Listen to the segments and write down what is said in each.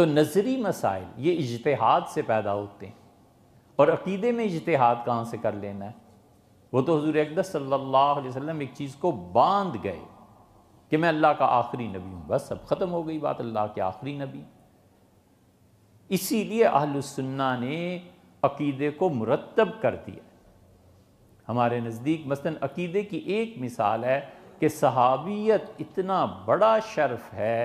तो नज़री मसाइल ये इजतहाद से पैदा होते हैं और अकीदे में इजतहाद कहाँ से कर लेना है वो तो हजूर अकदस सल्ला वसम एक चीज़ को बांध गए कि मैं अल्लाह का आखिरी नबी हूँ बस अब ख़त्म हो गई बात अल्लाह के आखिरी नबी इसीलिए आहलसन्ना ने अकीदे को मुरतब कर दिया हमारे नज़दीक मसलन अकीदे की एक मिसाल है कि सहाबियत इतना बड़ा शर्फ है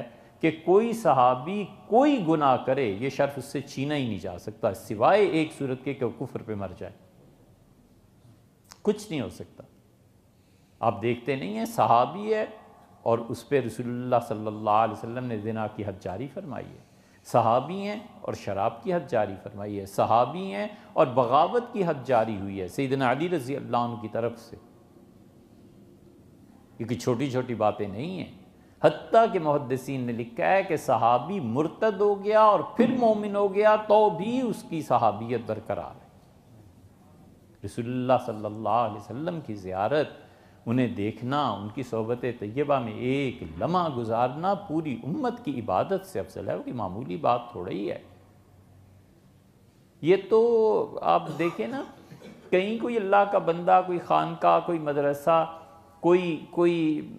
कि कोई सहाबी कोई गुनाह करे ये शर्फ उससे छीना ही नहीं जा सकता सिवाय एक सूरत के कि कुफर पे मर जाए कुछ नहीं हो सकता आप देखते नहीं हैं सहाबी है और उस पर रसुल्ला सल्ला वसम ने जिना की हद जारी फरमाई है सहाबी हैं और शराब की हद जारी फरमाई है सहाबी हैं और बगावत की हद जारी हुई है सईदना अली रजी अल्लाह की तरफ से क्योंकि छोटी छोटी बातें नहीं हैं हती के मुहदसिन ने लिखा है कि सहाबी मुर्तद हो गया और फिर मोमिन हो गया तो भी उसकी सहाबियत बरकरार है रसुल्ला सल्ला की ज़्यारत उन्हें देखना उनकी सोबत तय्यबा में एक लम्हा गुजारना पूरी उम्मत की इबादत से अफसल है वो मामूली बात थोड़ी है ये तो आप देखें ना कहीं कोई अल्लाह का बंदा कोई खानका कोई मदरसा कोई कोई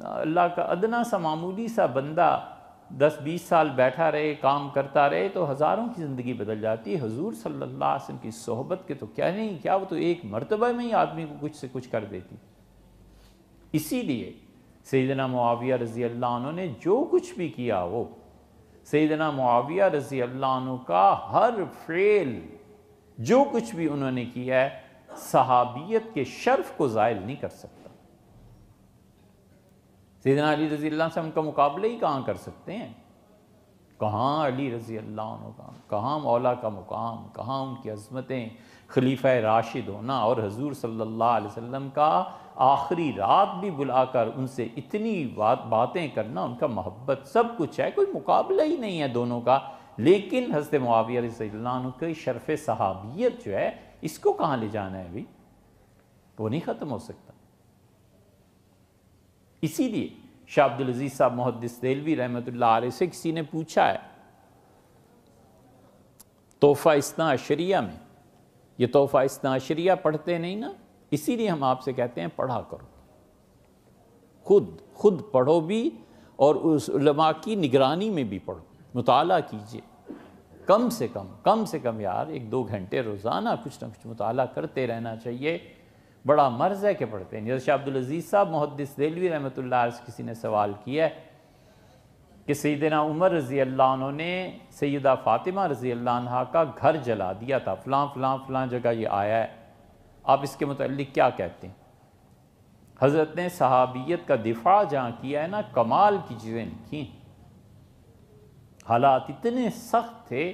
अल्लाह का अदना सा मामूली सा बंदा दस बीस साल बैठा रहे काम करता रहे तो हज़ारों की ज़िंदगी बदल जाती है हजूर सल्ला वसम की सोहबत के तो क्या नहीं क्या वो तो एक मरतबे में ही आदमी को कुछ से कुछ कर देती इसीलिए सैदना मुआविया रज़ी अल्लाह ने जो कुछ भी किया वो सैदना मुआविया रज़ी अल्लाह का हर फेल जो कुछ भी उन्होंने किया है सहाबियत के शर्फ को ज़ायल नहीं कर सकते सैदना अली रज़ी अल्लाह से उनका मुकाबला ही कहाँ कर सकते हैं कहाँ अली रज़ी अल्लाह का कहाँ मौला का मुकाम कहाँ उनकी अजमतें खलीफा राशिद होना और हजूर सल्लल्लाहु अलैहि वसल्लम का आखिरी रात भी बुलाकर उनसे इतनी बात बातें करना उनका मोहब्बत सब कुछ है कोई मुकाबला ही नहीं है दोनों का लेकिन हजरत मुआविया की शरफ़ सहाबियत जो है इसको कहाँ ले जाना है अभी वो नहीं ख़त्म हो सकता इसीलिए शाह अजीज साहब मुहदस देलवी रहमत से किसी ने पूछा है तोहफ़ा इसना अशरिया में ये तोहफ़ा इसना अशरिया पढ़ते नहीं ना इसीलिए हम आपसे कहते हैं पढ़ा करो खुद खुद पढ़ो भी और उस उलमा की निगरानी में भी पढ़ो मुताल कीजिए कम से कम कम से कम यार एक दो घंटे रोज़ाना कुछ ना कुछ मुताल करते रहना चाहिए बड़ा मर्ज है कि पढ़ते हैं शाह अजीज साहब मुहदस रेलवी रहमत अर्ज़ किसी ने सवाल किया है कि सैदना उमर रज़ी अल्लाह ने सैदा फ़ातिमा रज़ी अल्लाह का घर जला दिया था फलां फलां फलां जगह ये आया है आप इसके मतलब क्या कहते हैं हज़रत ने सहाबियत का दिफा जहाँ किया है ना कमाल की चीज़ें लिखी हालात इतने सख्त थे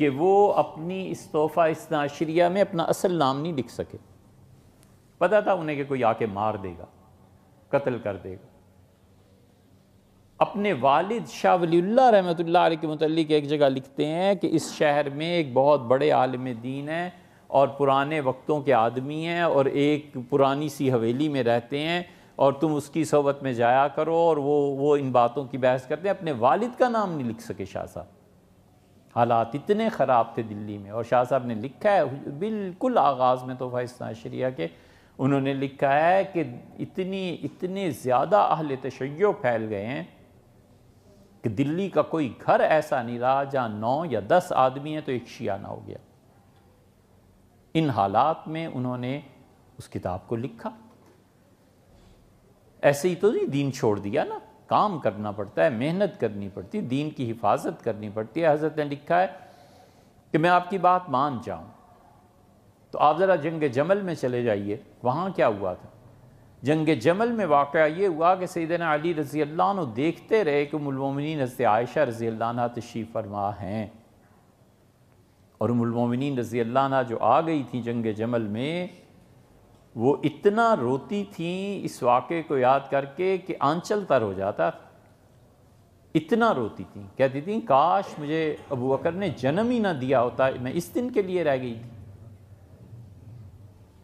कि वो अपनी इस तोहफ़ा इस नाशरिया में अपना असल नाम नहीं लिख सके पता था उन्हें कि कोई आके मार देगा कत्ल कर देगा अपने वालिद शाह वलील्ला रहमत के मतलब एक जगह लिखते हैं कि इस शहर में एक बहुत बड़े आलम दीन हैं और पुराने वक्तों के आदमी हैं और एक पुरानी सी हवेली में रहते हैं और तुम उसकी सोबत में जाया करो और वो वो इन बातों की बहस करते हैं अपने वालिद का नाम नहीं लिख सके शाह साहब हालात इतने ख़राब थे दिल्ली में और शाह साहब ने लिखा है बिल्कुल आगाज़ में तो फ़ैसना शरिया के उन्होंने लिखा है कि इतनी इतने ज़्यादा अहल तशैय फैल गए हैं कि दिल्ली का कोई घर ऐसा नहीं रहा जहाँ नौ या दस आदमी हैं तो एक शिया ना हो गया इन हालात में उन्होंने उस किताब को लिखा ऐसे ही तो नहीं दीन छोड़ दिया ना काम करना पड़ता है मेहनत करनी पड़ती है दीन की हिफाजत करनी पड़ती है हज़रत ने लिखा है कि मैं आपकी बात मान जाऊं तो आप ज़रा जंग जमल में चले जाइए वहाँ क्या हुआ था जंग जमल में वाक़ ये हुआ कि सैदन अली रज़ी अल्लाह देखते रहे कि उमलमिन हज़रत आयशा रज़ी अल्लाह तशी फरमा हैं और उमलमिन रज़ी अल्लाह जो आ गई थी जंग जमल में वो इतना रोती थी इस वाक़े को याद करके कि आंचल तर हो जाता था इतना रोती थी कहती थी काश मुझे अबू बकर ने जन्म ही ना दिया होता मैं इस दिन के लिए रह गई थी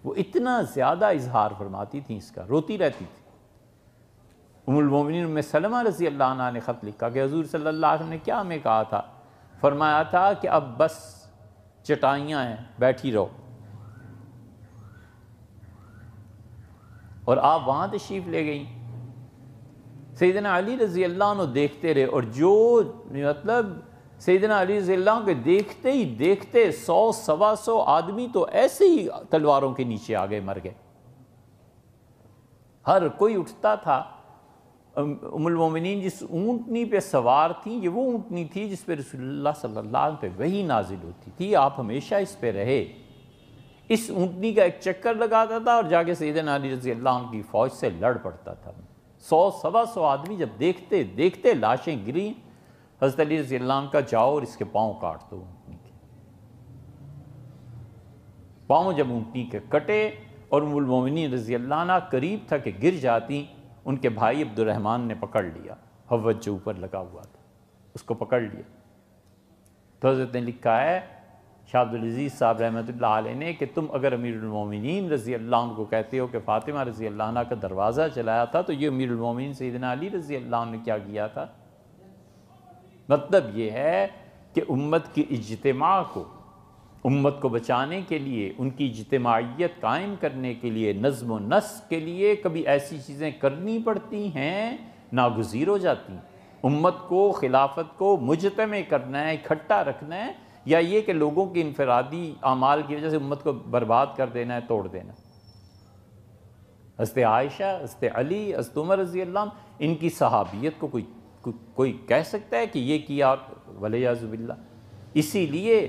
वो इतना ज़्यादा इजहार फरमाती थी इसका रोती रहती थी उमुलमिन में सलमा रसी अल्लाह ने ख़त लिखा कि हजूर सल्ला ने क्या हमें कहा था फरमाया था कि अब बस चटाइयाँ हैं बैठी रहो और आप वहाँ तशीफ ले गई सैदना अली रजी अल्लाह देखते रहे और जो मतलब सैदन अली जिल्ला के देखते ही देखते सौ सवा सौ आदमी तो ऐसे ही तलवारों के नीचे आ गए मर गए हर कोई उठता था उमुलमोमिन जिस ऊँटनी पे सवार थी ये वो ऊँटनी थी जिस पर रसोल्ला सल्ला पे वही नाजिल होती थी आप हमेशा इस पे रहे इस ऊँटनी का एक चक्कर लगाता था और जाके सैदन अली रजी की फ़ौज से लड़ पड़ता था सौ सवा सौ आदमी जब देखते देखते लाशें गिरी हजरत अली रजील्लान का जाओ और इसके पाँव काट दो ऊँटनी के पाँव जब ऊँटनी के कटे और मुलमोमिनी रजील्ला करीब था कि गिर जाती उनके भाई अब्दुलरहमान ने पकड़ लिया हवत जो ऊपर लगा हुआ था उसको पकड़ लिया तो हजरत ने लिखा है शाहब्दुलज़ीज़ साहब रहमत ने कि तुम अगर अमीरमिन रज़ी अल्लाह को कहते हो कि फ़ातिमा रज़ी अल्लाह का दरवाज़ा चलाया था तो ये अमीरमिन सैदना अली रज़ी अल्लाह ने क्या किया था मतलब ये है कि उम्मत की इजतमा को उम्मत को बचाने के लिए उनकी इजतमाइत कायम करने के लिए नज़म नस के लिए कभी ऐसी चीज़ें करनी पड़ती हैं नागजीर हो जाती हैं उम्मत को खिलाफत को मुजतम करना है इकट्ठा रखना है या ये कि लोगों के इनफरादी अमाल की वजह से उम्मत को बर्बाद कर देना है तोड़ देना हस्त आयशा हस्त अली हस्त उमर रजी इनकी सहाबियत को कोई को, कोई कह सकता है कि ये किया वलियाजुबिल्ला इसीलिए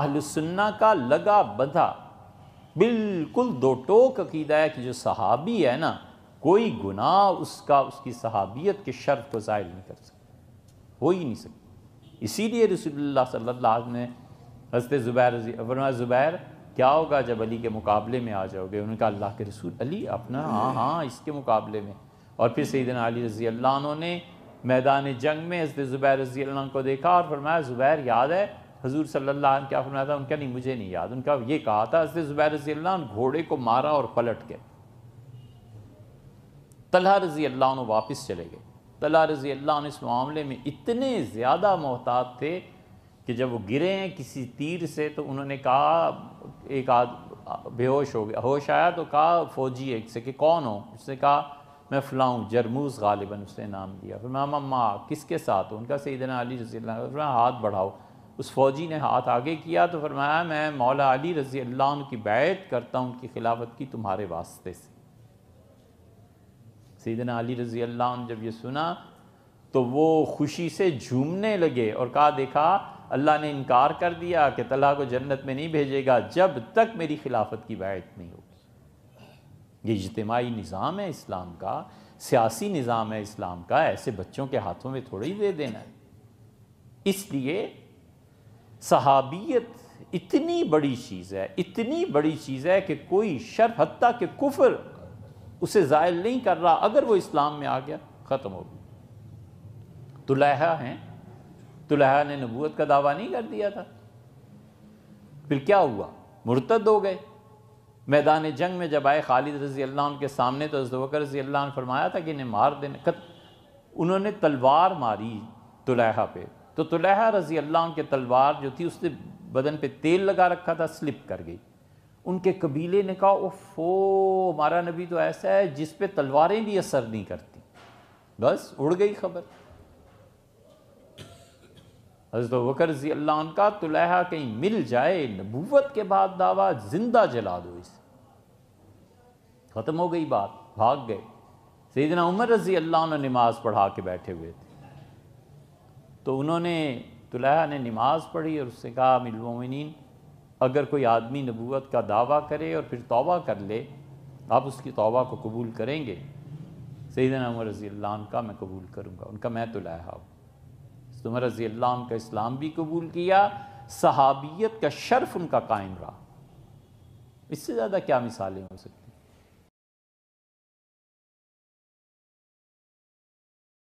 अहलसन्ना का लगा बंधा बिल्कुल दो टोक अकीदा है कि जो सहाबी है ना कोई गुनाह उसका उसकी सहाबियत के शर्त को ज़ायल नहीं कर सकता हो ही नहीं सकता इसीलिए रसोल्ला सल्ला ने हजरत ज़ुबैर वरना ज़ुबैर क्या होगा जब अली के मुकाबले में आ जाओगे उन्होंने कहा अल्लाह के रसूल अली अपना हाँ हाँ इसके मुकाबले में और फिर सईदना अली रजी अल्लाह ने मैदान जंग में हजरत ज़ुबैर रजी को देखा और फरमाया ज़ुबैर याद है हजूर सल्ला क्या फरमाया था उनका नहीं मुझे नहीं याद उनका ये कहा था हजरत ज़ुबैर रजी घोड़े को मारा और पलट के तलहा रजी अल्लाह वापस चले गए तलहा रजी अल्लाह इस मामले में इतने ज़्यादा मोहताज थे कि जब वो गिरे हैं किसी तीर से तो उन्होंने कहा एक आद बेहोश हो गया होश आया तो कहा फ़ौजी एक से कि कौन हो उसने कहा मैं फ़लाऊँ जरमूज़ गालिबा उसने नाम दिया फिर मैं मम्मा किसके साथ हूँ उनका सईदना अली रजी मैं हाथ बढ़ाओ उस फौजी ने हाथ आगे किया तो फरमाया मैं मौला अली रजी अल्लाह की बैत करता हूँ उनकी खिलाफत की तुम्हारे वास्ते से सैदना अली रजी अल्लाह जब ये सुना तो वो खुशी से झूमने लगे और कहा देखा अल्लाह ने इनकार कर दिया कि तला को जन्नत में नहीं भेजेगा जब तक मेरी खिलाफत की बैत नहीं होगी ये इजतमाही निज़ाम है इस्लाम का सियासी निज़ाम है इस्लाम का ऐसे बच्चों के हाथों में थोड़ा ही दे देना है इसलिए सहाबियत इतनी बड़ी चीज़ है इतनी बड़ी चीज़ है कि कोई शर्फ हती के कुफर उसे ज़ायल नहीं कर रहा अगर वो इस्लाम में आ गया ख़त्म हो गई तुलहा हैं तुलहा ने नबूत का दावा नहीं कर दिया था फिर क्या हुआ मुर्तद हो गए मैदान जंग में जब आए खालिद रजी अल्लाह के सामने तो हज़रत रजी अल्लाह ने फरमाया था कि इन्हें मार देने कत उन्होंने तलवार मारी तुलहा पे तो तुलहा रजी अल्लाह उनके तलवार जो थी उसने बदन पे तेल लगा रखा था स्लिप कर गई उनके कबीले ने कहा ओफो हमारा नबी तो ऐसा है जिस पे तलवारें भी असर नहीं करती बस उड़ गई खबर हज़रत वकर रजी अल्लाह उनका तुलहा कहीं मिल जाए नबूवत के बाद दावा ज़िंदा जला दो इसे ख़त्म हो गई बात भाग गए सईदना उमर रजी अल्लाह नमाज़ पढ़ा के बैठे हुए थे तो उन्होंने तुलहा ने नमाज पढ़ी और उससे कहा मिलमिन अगर कोई आदमी नबूत का दावा करे और फिर तोबा कर ले आप उसकी तोबा को कबूल करेंगे सईदना उमर रजी अल्लाह का मैं कबूल करूँगा उनका मैं तुलहा हूँ उमर रजी अल्लाह का इस्लाम भी कबूल किया सहाबियत का शर्फ उनका कायम रहा इससे ज़्यादा क्या मिसालें हो सकती